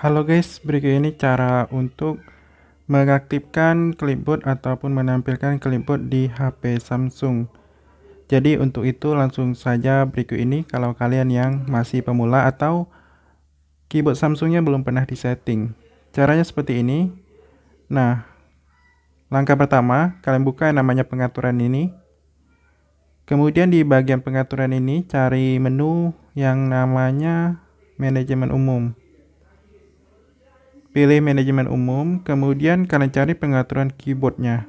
Halo guys, berikut ini cara untuk mengaktifkan clipboard ataupun menampilkan clipboard di HP Samsung. Jadi untuk itu langsung saja berikut ini kalau kalian yang masih pemula atau keyboard Samsungnya belum pernah disetting. Caranya seperti ini. Nah, langkah pertama kalian buka yang namanya pengaturan ini. Kemudian di bagian pengaturan ini cari menu yang namanya manajemen umum pilih manajemen umum, kemudian kalian cari pengaturan keyboardnya.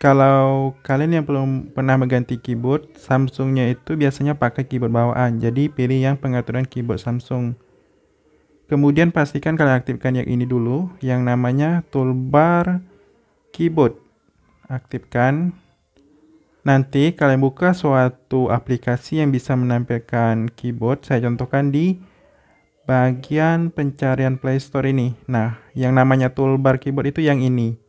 Kalau kalian yang belum pernah mengganti keyboard, Samsungnya itu biasanya pakai keyboard bawaan, jadi pilih yang pengaturan keyboard Samsung. Kemudian pastikan kalian aktifkan yang ini dulu, yang namanya toolbar keyboard. Aktifkan. Nanti kalian buka suatu aplikasi yang bisa menampilkan keyboard, saya contohkan di bagian pencarian Play Store ini. Nah, yang namanya toolbar keyboard itu yang ini.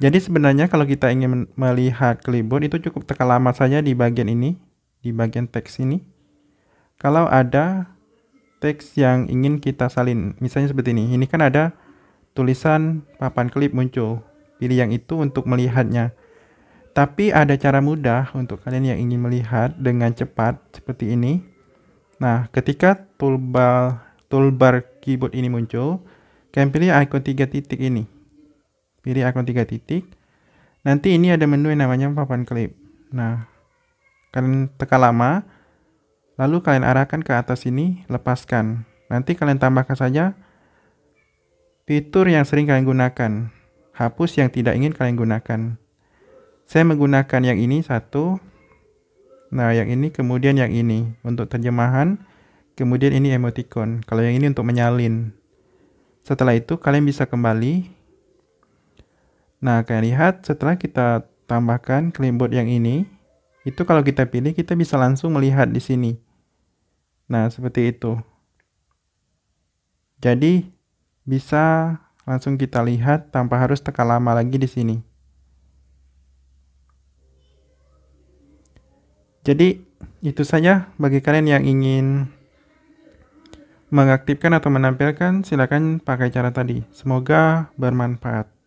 Jadi sebenarnya kalau kita ingin melihat keyboard itu cukup tekan lama saja di bagian ini, di bagian teks ini. Kalau ada teks yang ingin kita salin, misalnya seperti ini. Ini kan ada tulisan papan klip muncul. Pilih yang itu untuk melihatnya. Tapi ada cara mudah untuk kalian yang ingin melihat dengan cepat seperti ini. Nah, ketika toolbar, toolbar keyboard ini muncul, kalian pilih icon tiga titik ini. Pilih icon tiga titik. Nanti ini ada menu yang namanya papan klip. Nah, kalian tekan lama, lalu kalian arahkan ke atas ini, lepaskan. Nanti kalian tambahkan saja fitur yang sering kalian gunakan. Hapus yang tidak ingin kalian gunakan. Saya menggunakan yang ini satu, Nah, yang ini kemudian yang ini untuk terjemahan, kemudian ini emoticon. Kalau yang ini untuk menyalin. Setelah itu kalian bisa kembali. Nah, kalian lihat setelah kita tambahkan clipboard yang ini, itu kalau kita pilih kita bisa langsung melihat di sini. Nah, seperti itu. Jadi bisa langsung kita lihat tanpa harus tekan lama lagi di sini. Jadi itu saja bagi kalian yang ingin mengaktifkan atau menampilkan silakan pakai cara tadi. Semoga bermanfaat.